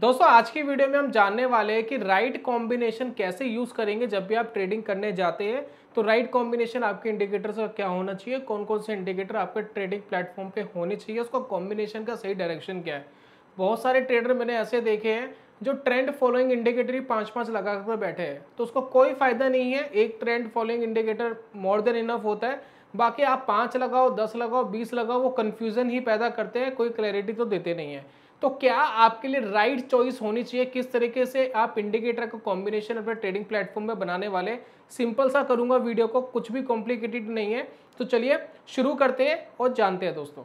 दोस्तों आज की वीडियो में हम जानने वाले हैं कि राइट कॉम्बिनेशन कैसे यूज करेंगे जब भी आप ट्रेडिंग करने जाते हैं तो राइट कॉम्बिनेशन आपके इंडिकेटर्स का क्या होना चाहिए कौन कौन से इंडिकेटर आपके ट्रेडिंग प्लेटफॉर्म पे होने चाहिए उसका कॉम्बिनेशन का सही डायरेक्शन क्या है बहुत सारे ट्रेडर मैंने ऐसे देखे हैं जो ट्रेंड फॉलोइंग इंडिकेटर ही पाँच पाँच लगा कर बैठे हैं तो उसको कोई फायदा नहीं है एक trend following indicator more than enough होता है बाकी आप पाँच लगाओ दस लगाओ बीस लगाओ वो कन्फ्यूज़न ही पैदा करते हैं कोई क्लैरिटी तो देते नहीं है तो क्या आपके लिए राइट right चॉइस होनी चाहिए किस तरीके से आप इंडिकेटर का कॉम्बिनेशन अपने ट्रेडिंग प्लेटफॉर्म में बनाने वाले सिंपल सा करूंगा वीडियो को कुछ भी कॉम्प्लिकेटेड नहीं है तो चलिए शुरू करते हैं और जानते हैं दोस्तों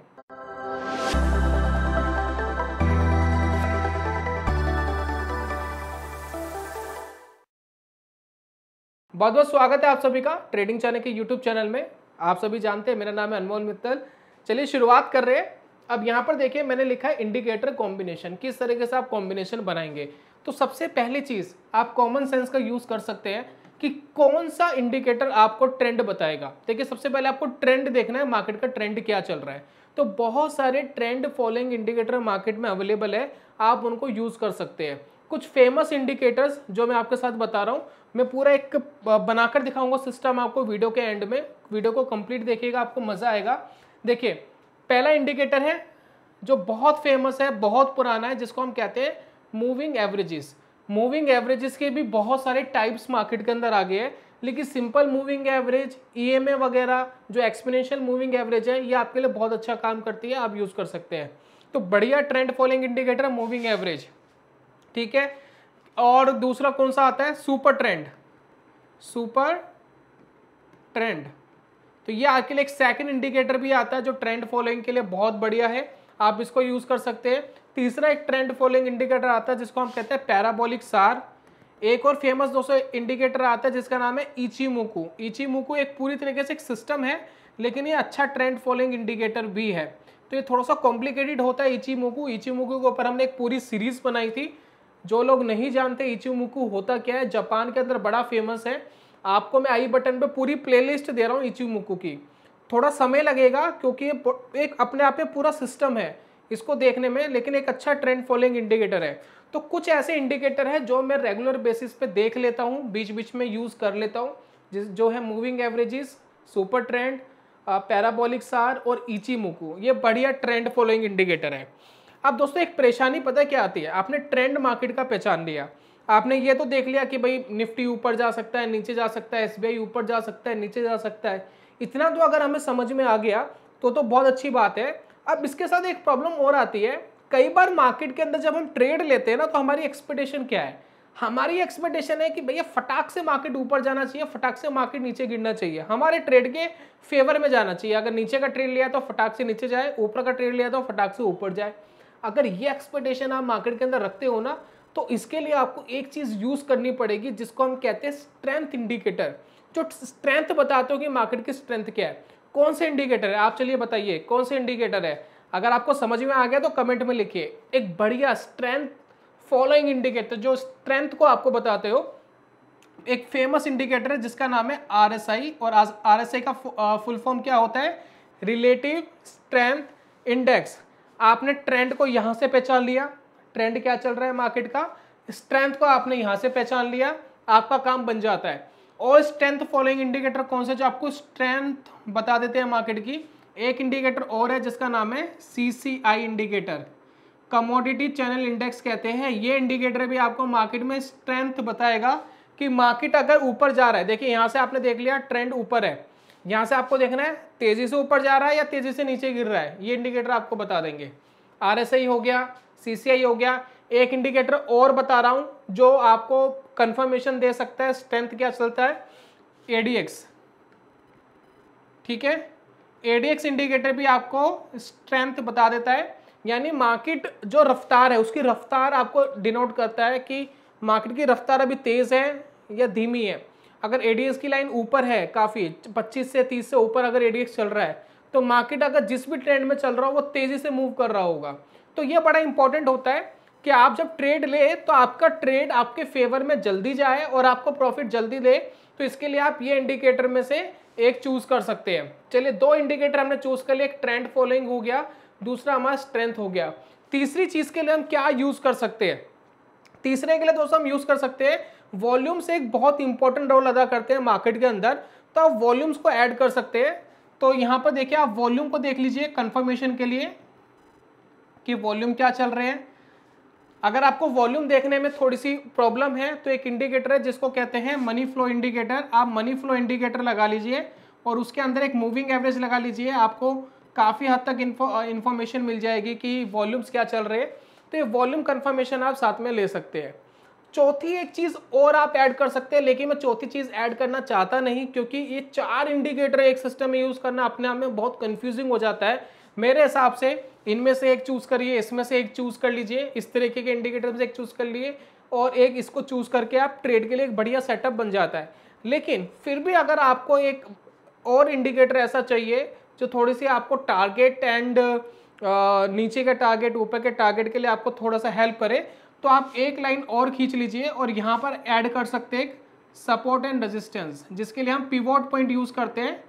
बहुत बहुत स्वागत है आप सभी का ट्रेडिंग चैनल के यूट्यूब चैनल में आप सभी जानते हैं मेरा नाम है अनमोल मित्तल चलिए शुरुआत कर रहे हैं अब यहाँ पर देखिए मैंने लिखा है इंडिकेटर कॉम्बिनेशन किस तरीके से आप कॉम्बिनेशन बनाएंगे तो सबसे पहली चीज़ आप कॉमन सेंस का यूज़ कर सकते हैं कि कौन सा इंडिकेटर आपको ट्रेंड बताएगा देखिए सबसे पहले आपको ट्रेंड देखना है मार्केट का ट्रेंड क्या चल रहा है तो बहुत सारे ट्रेंड फॉलोइंग इंडिकेटर मार्केट में अवेलेबल है आप उनको यूज़ कर सकते हैं कुछ फेमस इंडिकेटर्स जो मैं आपके साथ बता रहा हूँ मैं पूरा एक बनाकर दिखाऊंगा सिस्टम आपको वीडियो के एंड में वीडियो को कंप्लीट देखिएगा आपको मज़ा आएगा देखिए पहला इंडिकेटर है जो बहुत फेमस है बहुत पुराना है जिसको हम कहते हैं मूविंग एवरेजेस मूविंग एवरेजेस के भी बहुत सारे टाइप्स मार्केट के अंदर आ गए हैं लेकिन सिंपल मूविंग एवरेज ई वगैरह जो एक्सपोनेंशियल मूविंग एवरेज है ये आपके लिए बहुत अच्छा काम करती है आप यूज़ कर सकते हैं तो बढ़िया trend following indicator moving average ठीक है और दूसरा कौन सा आता है सुपर ट्रेंड सुपर ट्रेंड तो ये आपके लिए एक सेकेंड इंडिकेटर भी आता है जो ट्रेंड फॉलोइंग के लिए बहुत बढ़िया है आप इसको यूज़ कर सकते हैं तीसरा एक ट्रेंड फॉलोइंग इंडिकेटर आता है जिसको हम कहते हैं पैराबोलिक सार एक और फेमस दोस्तों इंडिकेटर आता है जिसका नाम है मुकू इची मुकू एक पूरी तरीके से एक सिस्टम है लेकिन ये अच्छा ट्रेंड फॉलोइंग इंडिकेटर भी है तो ये थोड़ा सा कॉम्प्लिकेटेड होता है इची मुकू के ऊपर हमने एक पूरी सीरीज़ बनाई थी जो लोग नहीं जानते मुकू होता क्या है जापान के अंदर बड़ा फेमस है आपको मैं आई बटन पे पूरी प्लेलिस्ट दे रहा हूँ इचू मुकू की थोड़ा समय लगेगा क्योंकि ये एक अपने आप में पूरा सिस्टम है इसको देखने में लेकिन एक अच्छा ट्रेंड फॉलोइंग इंडिकेटर है तो कुछ ऐसे इंडिकेटर है जो मैं रेगुलर बेसिस पे देख लेता हूँ बीच बीच में यूज़ कर लेता हूँ जिस जो है moving averages super trend parabolic SAR और ईची मुकू ये बढ़िया ट्रेंड फॉलोइंग इंडिकेटर है अब दोस्तों एक परेशानी पता क्या आती है आपने ट्रेंड मार्केट का पहचान लिया आपने ये तो देख लिया कि भाई निफ्टी ऊपर जा सकता है नीचे जा सकता है एसबीआई ऊपर जा सकता है नीचे जा सकता है इतना तो अगर हमें समझ में आ गया तो तो बहुत अच्छी बात है अब इसके साथ एक प्रॉब्लम और आती है कई बार मार्केट के अंदर जब हम ट्रेड लेते हैं ना तो हमारी एक्सपेक्टेशन क्या है हमारी एक्सपेक्टेशन है कि भैया फटाक से मार्केट ऊपर जाना चाहिए फटाक से मार्केट नीचे गिरना चाहिए हमारे ट्रेड के फेवर में जाना चाहिए अगर नीचे का ट्रेड लिया तो फटाक से नीचे जाए ऊपर का ट्रेड लिया तो फटाक से ऊपर जाए अगर ये एक्सपेक्टेशन आप मार्केट के अंदर रखते हो ना तो इसके लिए आपको एक चीज़ यूज़ करनी पड़ेगी जिसको हम कहते हैं स्ट्रेंथ इंडिकेटर जो स्ट्रेंथ बताते हो कि मार्केट की स्ट्रेंथ क्या है कौन से इंडिकेटर है आप चलिए बताइए कौन से इंडिकेटर है अगर आपको समझ में आ गया तो कमेंट में लिखिए एक बढ़िया स्ट्रेंथ फॉलोइंग इंडिकेटर जो स्ट्रेंथ को आपको बताते हो एक फेमस इंडिकेटर है जिसका नाम है आर और आर का फुल फॉर्म क्या होता है रिलेटिव स्ट्रेंथ इंडेक्स आपने ट्रेंड को यहाँ से पहचान लिया ट्रेंड क्या चल रहा है मार्केट का स्ट्रेंथ को आपने यहाँ से पहचान लिया आपका काम बन जाता है और स्ट्रेंथ फॉलोइंग इंडिकेटर कौन से जो आपको स्ट्रेंथ बता देते हैं मार्केट की एक इंडिकेटर और है जिसका नाम है C C I indicator commodity channel index कहते हैं ये इंडिकेटर भी आपको मार्केट में स्ट्रेंथ बताएगा कि मार्केट अगर ऊपर जा रहा है देखिए यहाँ से आपने देख लिया ट्रेंड ऊपर है यहाँ से आपको देखना है तेज़ी से ऊपर जा रहा है या तेज़ी से नीचे गिर रहा है ये इंडिकेटर आपको बता देंगे आर हो गया सीसीआई हो गया एक इंडिकेटर और बता रहा हूँ जो आपको कंफर्मेशन दे सकता है स्ट्रेंथ क्या चलता है एडीएक्स ठीक है एडीएक्स इंडिकेटर भी आपको स्ट्रेंथ बता देता है यानी मार्केट जो रफ्तार है उसकी रफ्तार आपको डिनोट करता है कि मार्केट की रफ्तार अभी तेज़ है या धीमी है अगर एडीएक्स की लाइन ऊपर है काफ़ी पच्चीस से तीस से ऊपर अगर एडीएक्स चल रहा है तो मार्केट अगर जिस भी ट्रेंड में चल रहा हो वो तेज़ी से मूव कर रहा होगा तो ये बड़ा इंपॉर्टेंट होता है कि आप जब ट्रेड ले तो आपका ट्रेड आपके फेवर में जल्दी जाए और आपको प्रॉफिट जल्दी दे तो इसके लिए आप ये इंडिकेटर में से एक चूज कर सकते हैं चलिए दो इंडिकेटर हमने चूज कर लिया एक ट्रेंड फॉलोइंग हो गया दूसरा हमारा स्ट्रेंथ हो गया तीसरी चीज के लिए हम क्या यूज कर सकते हैं तीसरे के लिए दोस्तों हम यूज कर सकते हैं वॉल्यूम्स एक बहुत इंपॉर्टेंट रोल अदा करते हैं मार्केट के अंदर तो आप वॉल्यूम्स को ऐड कर सकते हैं तो यहाँ पर देखिए आप वॉल्यूम को देख लीजिए कन्फर्मेशन के लिए कि वॉल्यूम क्या चल रहे हैं अगर आपको वॉल्यूम देखने में थोड़ी सी प्रॉब्लम है तो एक इंडिकेटर है जिसको कहते हैं मनी फ्लो इंडिकेटर आप मनी फ्लो इंडिकेटर लगा लीजिए और उसके अंदर एक मूविंग एवरेज लगा लीजिए आपको काफ़ी हद तक इन्फॉर्मेशन मिल जाएगी कि वॉल्यूम्स क्या चल रहे हैं तो ये वॉल्यूम कन्फर्मेशन आप साथ में ले सकते हैं चौथी एक चीज़ और आप ऐड कर सकते हैं लेकिन मैं चौथी चीज़ ऐड करना चाहता नहीं क्योंकि ये चार इंडिकेटर एक सिस्टम में यूज़ करना अपने आप में बहुत कन्फ्यूजिंग हो जाता है मेरे हिसाब से इनमें से एक चूज़ करिए इसमें से एक चूज़ कर लीजिए इस तरीके के इंडिकेटर में से एक चूज़ कर लिए और एक इसको चूज़ करके आप ट्रेड के लिए एक बढ़िया सेटअप बन जाता है लेकिन फिर भी अगर आपको एक और इंडिकेटर ऐसा चाहिए जो थोड़ी सी आपको टारगेट एंड नीचे का टारगेट ऊपर के टारगेट के लिए आपको थोड़ा सा हेल्प करे तो आप एक लाइन और खींच लीजिए और यहाँ पर ऐड कर सकते हैं सपोर्ट एंड रेजिस्टेंस जिसके लिए हम पिवॉट पॉइंट यूज़ करते हैं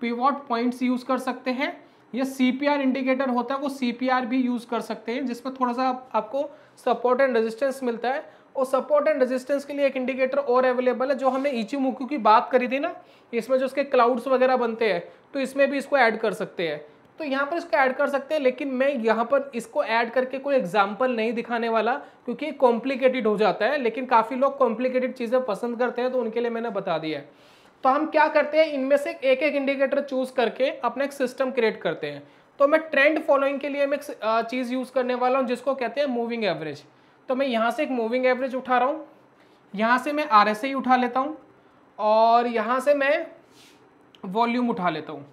पिवॉट पॉइंट्स यूज़ कर सकते हैं ये सीपीआर इंडिकेटर होता है वो सीपीआर भी यूज़ कर सकते हैं जिसमें थोड़ा सा आप, आपको सपोर्ट एंड रेजिस्टेंस मिलता है और सपोर्ट एंड रेजिस्टेंस के लिए एक इंडिकेटर और अवेलेबल है जो हमने ईची मुकू की बात करी थी ना इसमें जो उसके क्लाउड्स वगैरह बनते हैं तो इसमें भी इसको ऐड कर सकते हैं तो यहाँ पर इसको ऐड कर सकते हैं लेकिन मैं यहाँ पर इसको ऐड करके कोई एग्जाम्पल नहीं दिखाने वाला क्योंकि कॉम्प्लिकेटेड हो जाता है लेकिन काफ़ी लोग कॉम्प्लिकेटेड चीज़ें पसंद करते हैं तो उनके लिए मैंने बता दिया है तो हम क्या करते हैं इनमें से एक एक इंडिकेटर चूज करके अपना एक सिस्टम क्रिएट करते हैं तो मैं ट्रेंड फॉलोइंग के लिए मैं एक चीज़ यूज़ करने वाला हूँ जिसको कहते हैं मूविंग एवरेज तो मैं यहाँ से एक मूविंग एवरेज उठा रहा हूँ यहाँ से मैं आर उठा लेता हूँ और यहाँ से मैं वॉल्यूम उठा लेता हूँ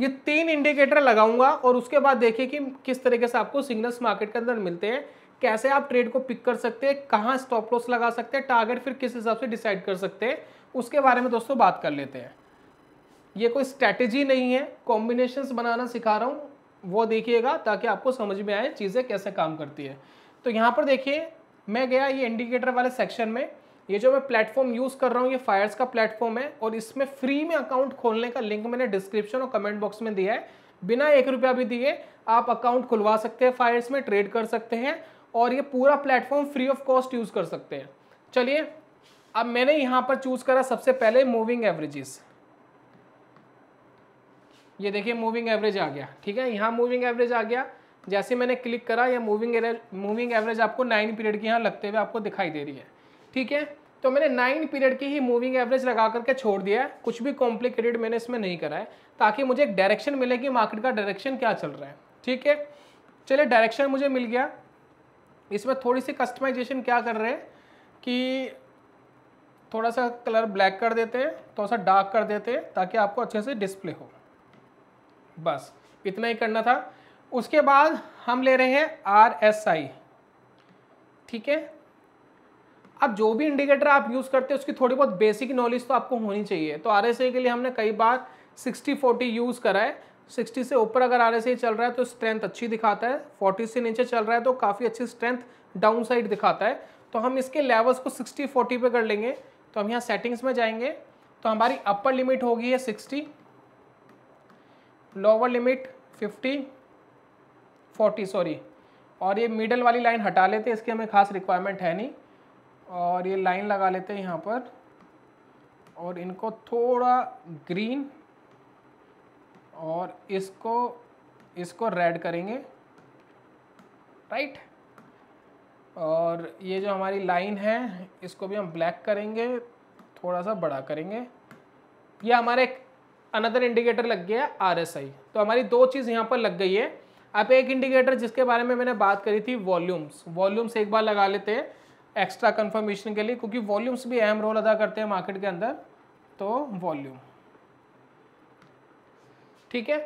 ये तीन इंडिकेटर लगाऊंगा और उसके बाद देखिए कि किस तरीके से आपको सिग्नल्स मार्केट के अंदर मिलते हैं कैसे आप ट्रेड को पिक कर सकते हैं कहाँ स्टॉप लॉस लगा सकते हैं टारगेट फिर किस हिसाब से डिसाइड कर सकते हैं उसके बारे में दोस्तों बात कर लेते हैं ये कोई स्ट्रैटेजी नहीं है कॉम्बिनेशन बनाना सिखा रहा हूँ वो देखिएगा ताकि आपको समझ में आए चीज़ें कैसे काम करती है तो यहाँ पर देखिए मैं गया ये इंडिकेटर वाले सेक्शन में ये जो मैं प्लेटफॉर्म यूज़ कर रहा हूँ ये फायर्स का प्लेटफॉर्म है और इसमें फ्री में अकाउंट खोलने का लिंक मैंने डिस्क्रिप्शन और कमेंट बॉक्स में दिया है बिना एक रुपया भी दिए आप अकाउंट खुलवा सकते हैं फायर्स में ट्रेड कर सकते हैं और ये पूरा platform free of cost use कर सकते हैं चलिए अब मैंने यहाँ पर चूज करा सबसे पहले मूविंग एवरेजेस ये देखिए मूविंग एवरेज आ गया ठीक है यहाँ मूविंग एवरेज आ गया जैसे मैंने क्लिक करा या मूविंग मूविंग एवरेज आपको नाइन पीरियड के यहाँ लगते हुए आपको दिखाई दे रही है ठीक है तो मैंने नाइन पीरियड की ही मूविंग एवरेज लगा करके छोड़ दिया है कुछ भी कॉम्प्लिकेटेड मैंने इसमें नहीं करा है ताकि मुझे एक डायरेक्शन मिले कि मार्केट का डायरेक्शन क्या चल रहा है ठीक है चलिए डायरेक्शन मुझे मिल गया इसमें थोड़ी सी कस्टमाइजेशन क्या कर रहे हैं कि थोड़ा सा कलर ब्लैक कर देते हैं थोड़ा सा डार्क कर देते हैं ताकि आपको अच्छे से डिस्प्ले हो बस इतना ही करना था उसके बाद हम ले रहे हैं आर एस आई ठीक है अब जो भी इंडिकेटर आप यूज़ करते हैं उसकी थोड़ी बहुत बेसिक नॉलेज तो आपको होनी चाहिए तो आर एस आई के लिए हमने कई बार सिक्सटी फोर्टी यूज़ करा है सिक्सटी से ऊपर अगर आर एस आई चल रहा है तो स्ट्रेंथ अच्छी दिखाता है फोर्टी से नीचे चल रहा है तो काफ़ी अच्छी स्ट्रेंथ डाउन साइड दिखाता है तो हम इसके लेवल्स को सिक्सटी फोर्टी पे कर लेंगे तो हम यहाँ सेटिंग्स में जाएंगे तो हमारी अपर लिमिट होगी है sixty lower limit fifty forty sorry और ये मिडल वाली लाइन हटा लेते हैं इसकी हमें खास रिक्वायरमेंट है नहीं और ये लाइन लगा लेते हैं यहाँ पर और इनको थोड़ा ग्रीन और इसको इसको रेड करेंगे राइट और ये जो हमारी लाइन है इसको भी हम ब्लैक करेंगे थोड़ा सा बड़ा करेंगे ये हमारा एक अनदर इंडिकेटर लग गया है आर तो हमारी दो चीज़ यहाँ पर लग गई है अब एक इंडिकेटर जिसके बारे में मैंने बात करी थी वॉल्यूम्स वॉल्यूम्स एक बार लगा लेते हैं एक्स्ट्रा कंफर्मेशन के लिए क्योंकि वॉल्यूम्स भी अहम रोल अदा करते हैं मार्केट के अंदर तो वॉल्यूम ठीक है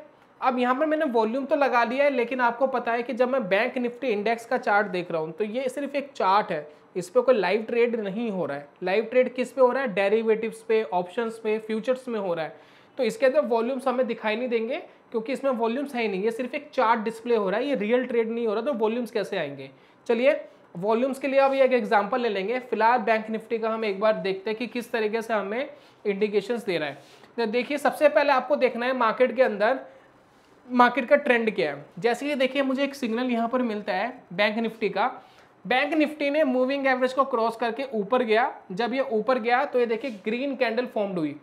अब यहाँ पर मैंने वॉल्यूम तो लगा लिया है लेकिन आपको पता है कि जब मैं बैंक निफ्टी इंडेक्स का चार्ट देख रहा हूँ तो ये सिर्फ एक चार्ट है इस पर कोई लाइव ट्रेड नहीं हो रहा है लाइव ट्रेड किस पे हो रहा है डेरिवेटिव्स पे ऑप्शंस पे फ्यूचर्स में हो रहा है तो इसके अंदर वॉल्यूम्स हमें दिखाई नहीं देंगे क्योंकि इसमें वॉल्यूम्स है नहीं ये सिर्फ एक चार्ट डिस्प्ले हो रहा है ये रियल ट्रेड नहीं हो रहा तो वॉल्यूम्स कैसे आएंगे चलिए वॉल्यूम्स के लिए अब एक एग्जाम्पल ले लेंगे फिलहाल बैंक निफ्टी का हम एक बार देखते हैं कि किस तरीके से हमें इंडिकेशंस दे रहा है तो देखिए सबसे पहले आपको देखना है मार्केट के अंदर मार्केट का ट्रेंड क्या है जैसे कि देखिए मुझे एक सिग्नल यहाँ पर मिलता है बैंक निफ्टी का बैंक निफ्टी ने मूविंग एवरेज को क्रॉस करके ऊपर गया जब ये ऊपर गया तो ये देखिए ग्रीन कैंडल फॉर्म्ड हुई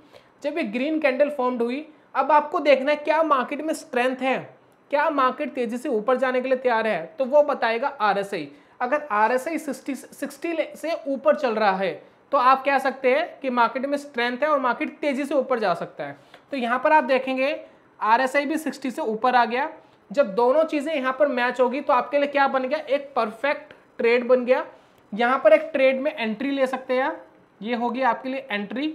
जब ये ग्रीन कैंडल फॉर्म्ड हुई अब आपको देखना है क्या मार्केट में स्ट्रेंथ है क्या मार्केट तेजी से ऊपर जाने के लिए तैयार है तो वो बताएगा आर अगर आर एस आई सिक्सटी से ऊपर चल रहा है तो आप कह सकते हैं कि मार्केट में स्ट्रेंथ है और मार्केट तेजी से ऊपर जा सकता है तो यहाँ पर आप देखेंगे आरएसआई भी 60 से ऊपर आ गया जब दोनों चीज़ें यहाँ पर मैच होगी तो आपके लिए क्या बन गया एक परफेक्ट ट्रेड बन गया यहाँ पर एक ट्रेड में एंट्री ले सकते हैं ये होगी आपके लिए एंट्री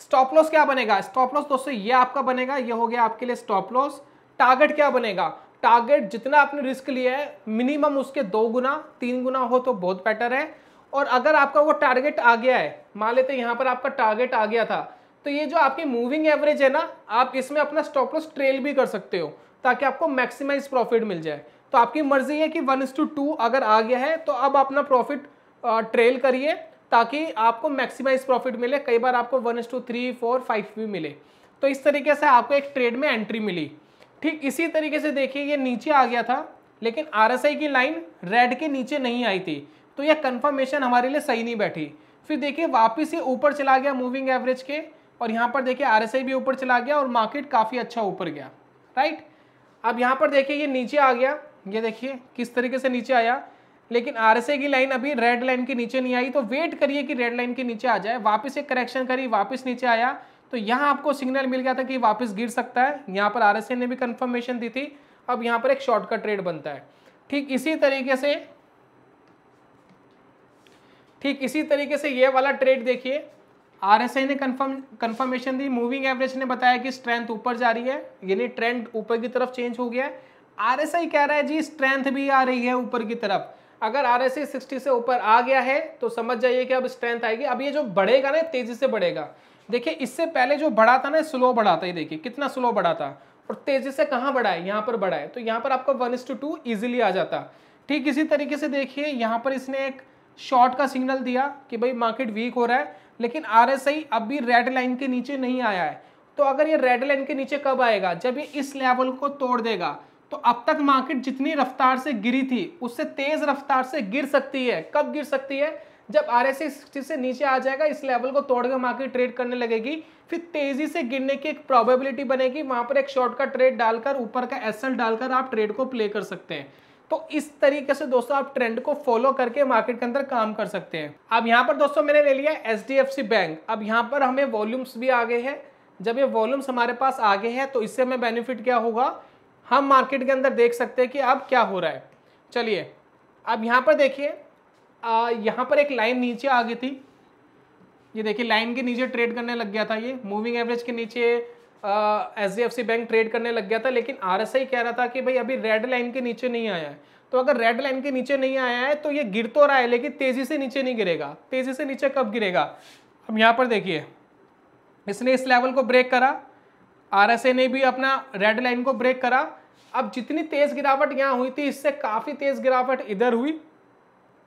स्टॉप लॉस क्या बनेगा स्टॉप लॉस दोस्तों ये आपका बनेगा ये हो गया आपके लिए स्टॉप लॉस टारगेट क्या बनेगा टारगेट जितना आपने रिस्क लिया है मिनिमम उसके दो गुना तीन गुना हो तो बहुत बेटर है और अगर आपका वो टारगेट आ गया है मान लेते हैं यहाँ पर आपका टारगेट आ गया था तो ये जो आपकी मूविंग एवरेज है ना आप इसमें अपना स्टॉप लॉस ट्रेल भी कर सकते हो ताकि आपको मैक्सिमाइज प्रॉफिट मिल जाए तो आपकी मर्जी है कि वन इस टू टू अगर आ गया है तो अब अपना प्रॉफिट ट्रेल करिए ताकि आपको मैक्सिमाइज प्रॉफिट मिले कई बार आपको वन इस टू थ्री फोर फाइव भी मिले तो इस तरीके से आपको एक ट्रेड में एंट्री मिली ठीक इसी तरीके से देखिए ये नीचे आ गया था लेकिन आर की लाइन रेड के नीचे नहीं आई थी तो यह कन्फर्मेशन हमारे लिए सही नहीं बैठी फिर देखिए वापस ये ऊपर चला गया मूविंग एवरेज के और यहाँ पर देखिए आर भी ऊपर चला गया और मार्केट काफ़ी अच्छा ऊपर गया राइट अब यहाँ पर देखिए ये नीचे आ गया ये देखिए किस तरीके से नीचे आया लेकिन आर की लाइन अभी रेड लाइन के नीचे नहीं आई तो वेट करिए कि रेड लाइन के नीचे आ जाए वापस एक करेक्शन करी वापस नीचे आया तो यहाँ आपको सिग्नल मिल गया था कि वापस गिर सकता है यहाँ पर आर ने भी कन्फर्मेशन दी थी अब यहाँ पर एक शॉर्ट का ट्रेड बनता है ठीक इसी तरीके से ठीक इसी तरीके से ये वाला ट्रेड देखिए आरएसआई ने कंफर्म कंफर्मेशन दी मूविंग एवरेज ने बताया कि स्ट्रेंथ ऊपर जा रही है यानी ट्रेंड ऊपर की तरफ चेंज हो गया है आरएसआई कह रहा है जी स्ट्रेंथ भी आ रही है ऊपर की तरफ अगर आर एस सिक्सटी से ऊपर आ गया है तो समझ जाइए कि अब स्ट्रेंथ आएगी अब ये जो बढ़ेगा ना तेजी से बढ़ेगा देखिए इससे पहले जो बढ़ा था ना स्लो बढ़ा था ये देखिए कितना स्लो बढ़ा था और तेजी से कहाँ बढ़ा है यहाँ पर बढ़ा है तो यहाँ पर आपका वन इस टू टू ईजिली आ जाता ठीक इसी तरीके से देखिए यहाँ पर इसने एक शॉर्ट का सिग्नल दिया कि भाई मार्केट वीक हो रहा है लेकिन आरएसआई अब भी रेड लाइन के नीचे नहीं आया है तो अगर ये रेड लाइन के नीचे कब आएगा जब ये इस लेवल को तोड़ देगा तो अब तक मार्केट जितनी रफ्तार से गिरी थी उससे तेज रफ्तार से गिर सकती है कब गिर सकती है जब आर एस से नीचे आ जाएगा इस लेवल को तोड़कर मार्केट ट्रेड करने लगेगी फिर तेजी से गिरने की एक प्रोबेबिलिटी बनेगी वहां पर एक शॉर्ट का ट्रेड डालकर ऊपर का एसएल डालकर आप ट्रेड को प्ले कर सकते हैं तो इस तरीके से दोस्तों आप ट्रेंड को फॉलो करके मार्केट के अंदर काम कर सकते हैं अब यहाँ पर दोस्तों मैंने ले लिया एच डी बैंक अब यहाँ पर हमें वॉल्यूम्स भी आ गए हैं जब ये वॉल्यूम्स हमारे पास आगे है तो इससे हमें बेनिफिट क्या होगा हम मार्केट के अंदर देख सकते हैं कि अब क्या हो रहा है चलिए अब यहाँ पर देखिए यहाँ पर एक लाइन नीचे आ गई थी ये देखिए लाइन के नीचे ट्रेड करने लग गया था ये मूविंग एवरेज के नीचे एच डी बैंक ट्रेड करने लग गया था लेकिन आर कह रहा था कि भाई अभी रेड लाइन के नीचे नहीं आया है तो अगर रेड लाइन के नीचे नहीं आया है तो ये गिर तो रहा है लेकिन तेज़ी से नीचे नहीं गिरेगा तेज़ी से नीचे कब गिरेगा अब यहाँ पर देखिए इसने इस लेवल को ब्रेक करा आर ने भी अपना रेड लाइन को ब्रेक करा अब जितनी तेज़ गिरावट यहाँ हुई थी इससे काफ़ी तेज़ गिरावट इधर हुई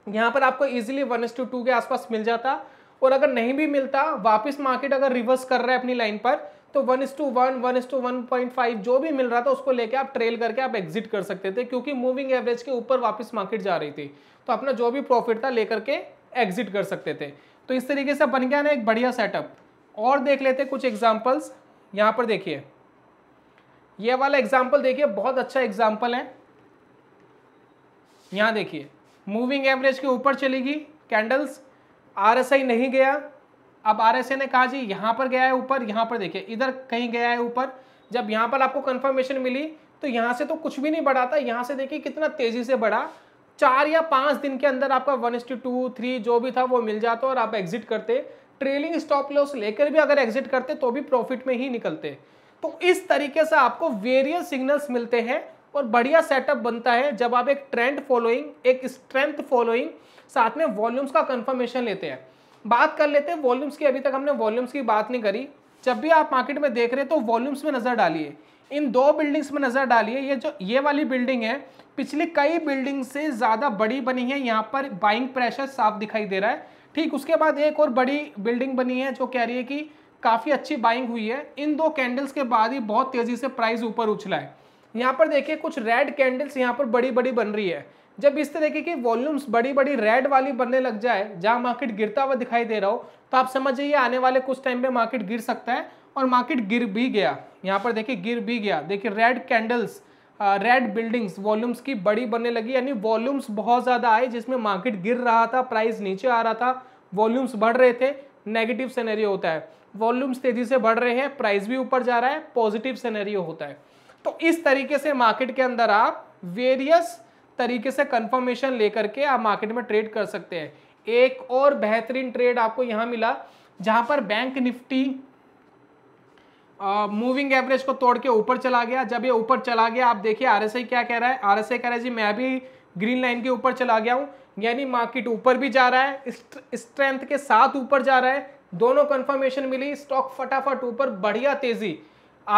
यहाँ पर आपको easily one is to two two आसपास मिल जाता और अगर नहीं भी मिलता वापस मार्केट अगर रिवर्स कर रहा है अपनी लाइन पर तो one is to one one is to one point five जो भी मिल रहा था उसको लेके आप ट्रेल करके आप एग्जिट कर सकते थे क्योंकि मूविंग एवरेज के ऊपर वापस मार्केट जा रही थी तो अपना जो भी प्रॉफिट था लेकर के एग्जिट कर सकते थे तो इस तरीके से बन गया ना एक बढ़िया सेटअप और देख लेते कुछ एग्जाम्पल्स यहाँ पर देखिए ये वाला एग्जाम्पल देखिए बहुत अच्छा एग्जाम्पल है यहाँ देखिए मूविंग एवरेज के ऊपर चलेगी कैंडल्स आर नहीं गया अब ए ने कहा जी यहाँ पर गया है ऊपर यहाँ पर देखिए इधर कहीं गया है ऊपर जब यहाँ पर आपको कन्फर्मेशन मिली तो यहाँ से तो कुछ भी नहीं बढ़ा था यहाँ से देखिए कितना तेज़ी से बढ़ा चार या पाँच दिन के अंदर आपका वन एस्टी टू थ्री जो भी था वो मिल जाता और आप एग्जिट करते ट्रेलिंग स्टॉप लॉस लेकर भी अगर एग्जिट करते तो भी प्रॉफिट में ही निकलते तो इस तरीके से आपको वेरियस सिग्नल्स मिलते हैं और बढ़िया सेटअप बनता है जब आप एक ट्रेंड फॉलोइंग एक स्ट्रेंथ फॉलोइंग साथ में वॉल्यूम्स का कन्फर्मेशन लेते हैं बात कर लेते हैं वॉल्यूम्स की अभी तक हमने वॉल्यूम्स की बात नहीं करी जब भी आप मार्केट में देख रहे हैं तो वॉल्यूम्स में नज़र डालिए इन दो बिल्डिंग्स में नज़र डालिए ये जो ये वाली बिल्डिंग है पिछले कई बिल्डिंग से ज़्यादा बड़ी बनी है यहाँ पर बाइंग प्रेशर साफ दिखाई दे रहा है ठीक उसके बाद एक और बड़ी बिल्डिंग बनी है जो कह रही है कि काफ़ी अच्छी बाइंग हुई है इन दो कैंडल्स के बाद ही बहुत तेज़ी से प्राइस ऊपर उछला है यहाँ पर देखिए कुछ रेड कैंडल्स यहाँ पर बड़ी बड़ी बन रही है जब इस तरीके की वॉल्यूम्स बड़ी बड़ी रेड वाली बनने लग जाए जहाँ मार्केट गिरता हुआ दिखाई दे रहा हो तो आप समझिए आने वाले कुछ टाइम में मार्केट गिर सकता है और मार्केट गिर भी गया यहाँ पर देखिए गिर भी गया देखिए red candles red buildings volumes की बड़ी बनने लगी यानी वॉल्यूम्स बहुत ज़्यादा आए जिसमें मार्केट गिर रहा था प्राइस नीचे आ रहा था वॉल्यूम्स बढ़ रहे थे नेगेटिव सेनेरियो होता है वॉल्यूम्स तेज़ी से बढ़ रहे हैं प्राइस भी ऊपर जा रहा है पॉजिटिव सेनेरियो होता है तो इस तरीके से मार्केट के अंदर आप वेरियस तरीके से कंफर्मेशन लेकर के आप मार्केट में ट्रेड कर सकते हैं एक और बेहतरीन ट्रेड आपको यहां मिला जहां पर bank Nifty moving uh, average को तोड़ के ऊपर चला गया जब ये ऊपर चला गया आप देखिए आरएसआई क्या कह रहा है आरएसआई कह रहा है जी मैं भी ग्रीन लाइन के ऊपर चला गया हूँ यानी मार्केट ऊपर भी जा रहा है स्ट्रेंथ के साथ ऊपर जा रहा है दोनों कंफर्मेशन मिली स्टॉक फटाफट ऊपर बढ़िया तेजी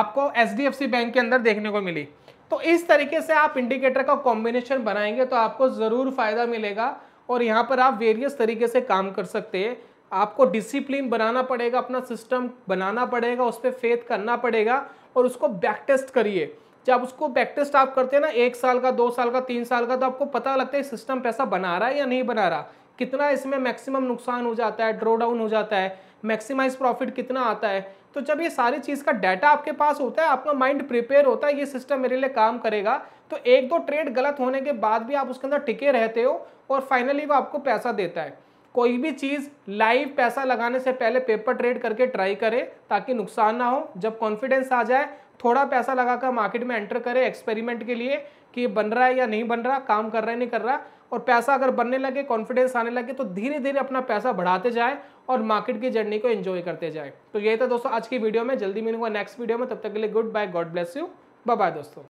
आपको एच बैंक के अंदर देखने को मिली तो इस तरीके से आप इंडिकेटर का कॉम्बिनेशन बनाएंगे तो आपको ज़रूर फ़ायदा मिलेगा और यहाँ पर आप वेरियस तरीके से काम कर सकते हैं आपको डिसिप्लिन बनाना पड़ेगा अपना सिस्टम बनाना पड़ेगा उस पर फेथ करना पड़ेगा और उसको बैक टेस्ट करिए जब उसको बैक टेस्ट आप करते हैं ना एक साल का दो साल का तीन साल का तो आपको पता लगता है सिस्टम पैसा बना रहा है या नहीं बना रहा कितना इसमें मैक्सिमम नुकसान हो जाता है ड्रो डाउन हो जाता है मैक्सिमाइज प्रॉफिट कितना आता है तो जब ये सारी चीज़ का डाटा आपके पास होता है आपका माइंड प्रिपेयर होता है ये सिस्टम मेरे लिए काम करेगा तो एक दो ट्रेड गलत होने के बाद भी आप उसके अंदर टिके रहते हो और फाइनली वो आपको पैसा देता है कोई भी चीज़ लाइव पैसा लगाने से पहले पेपर ट्रेड करके ट्राई करें ताकि नुकसान ना हो जब कॉन्फिडेंस आ जाए थोड़ा पैसा लगाकर मार्केट में एंटर करें एक्सपेरिमेंट के लिए कि बन रहा है या नहीं बन रहा काम कर रहा है नहीं कर रहा और पैसा अगर बनने लगे कॉन्फिडेंस आने लगे तो धीरे धीरे अपना पैसा बढ़ाते जाए और मार्केट की जर्नी को एंजॉय करते जाए तो यही था दोस्तों आज की वीडियो में जल्दी मिलूंगा नेक्स्ट वीडियो में तब तक के लिए good bye God bless you bye bye दोस्तों